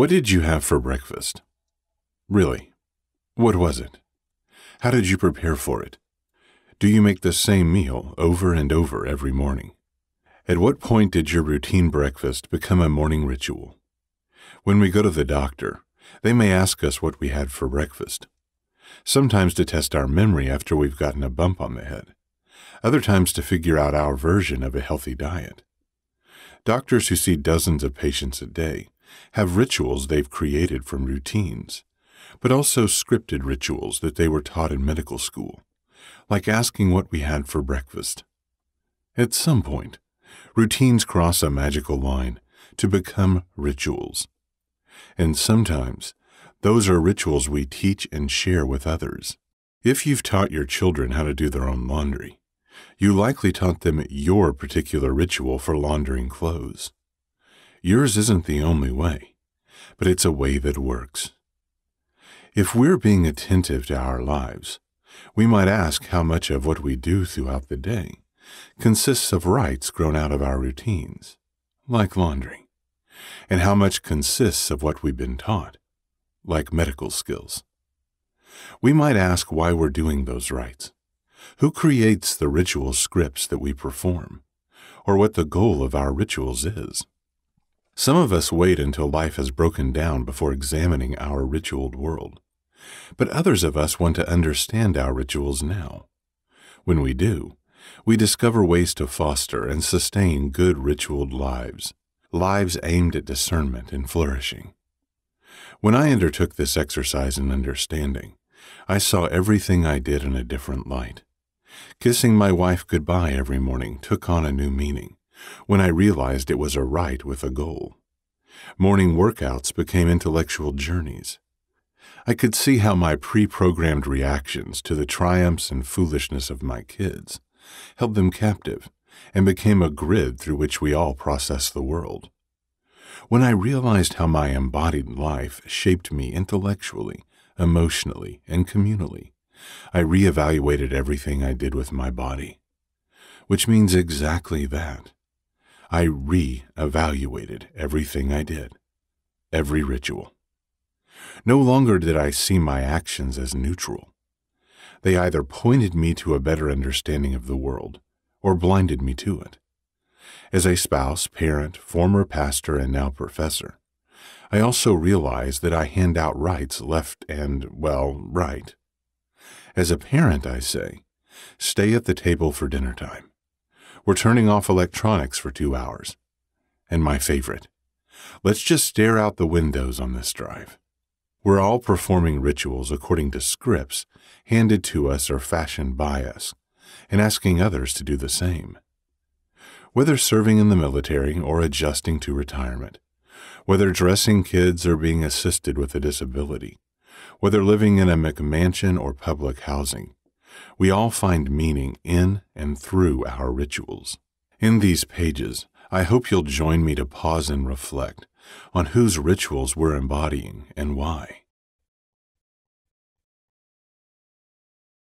What did you have for breakfast? Really, what was it? How did you prepare for it? Do you make the same meal over and over every morning? At what point did your routine breakfast become a morning ritual? When we go to the doctor, they may ask us what we had for breakfast. Sometimes to test our memory after we've gotten a bump on the head, other times to figure out our version of a healthy diet. Doctors who see dozens of patients a day have rituals they've created from routines, but also scripted rituals that they were taught in medical school, like asking what we had for breakfast. At some point, routines cross a magical line to become rituals. And sometimes, those are rituals we teach and share with others. If you've taught your children how to do their own laundry, you likely taught them your particular ritual for laundering clothes. Yours isn't the only way, but it's a way that works. If we're being attentive to our lives, we might ask how much of what we do throughout the day consists of rights grown out of our routines, like laundry, and how much consists of what we've been taught, like medical skills. We might ask why we're doing those rites, who creates the ritual scripts that we perform, or what the goal of our rituals is. Some of us wait until life has broken down before examining our ritualed world. But others of us want to understand our rituals now. When we do, we discover ways to foster and sustain good ritualed lives, lives aimed at discernment and flourishing. When I undertook this exercise in understanding, I saw everything I did in a different light. Kissing my wife goodbye every morning took on a new meaning, when I realized it was a rite with a goal. Morning workouts became intellectual journeys. I could see how my pre programmed reactions to the triumphs and foolishness of my kids held them captive and became a grid through which we all process the world. When I realized how my embodied life shaped me intellectually, emotionally, and communally, I reevaluated everything I did with my body. Which means exactly that. I re-evaluated everything I did, every ritual. No longer did I see my actions as neutral. They either pointed me to a better understanding of the world or blinded me to it. As a spouse, parent, former pastor, and now professor, I also realize that I hand out rights left and, well, right. As a parent, I say, stay at the table for dinner time. We're turning off electronics for two hours. And my favorite. Let's just stare out the windows on this drive. We're all performing rituals according to scripts handed to us or fashioned by us, and asking others to do the same. Whether serving in the military or adjusting to retirement, whether dressing kids or being assisted with a disability, whether living in a McMansion or public housing, we all find meaning in and through our rituals. In these pages, I hope you'll join me to pause and reflect on whose rituals we're embodying and why.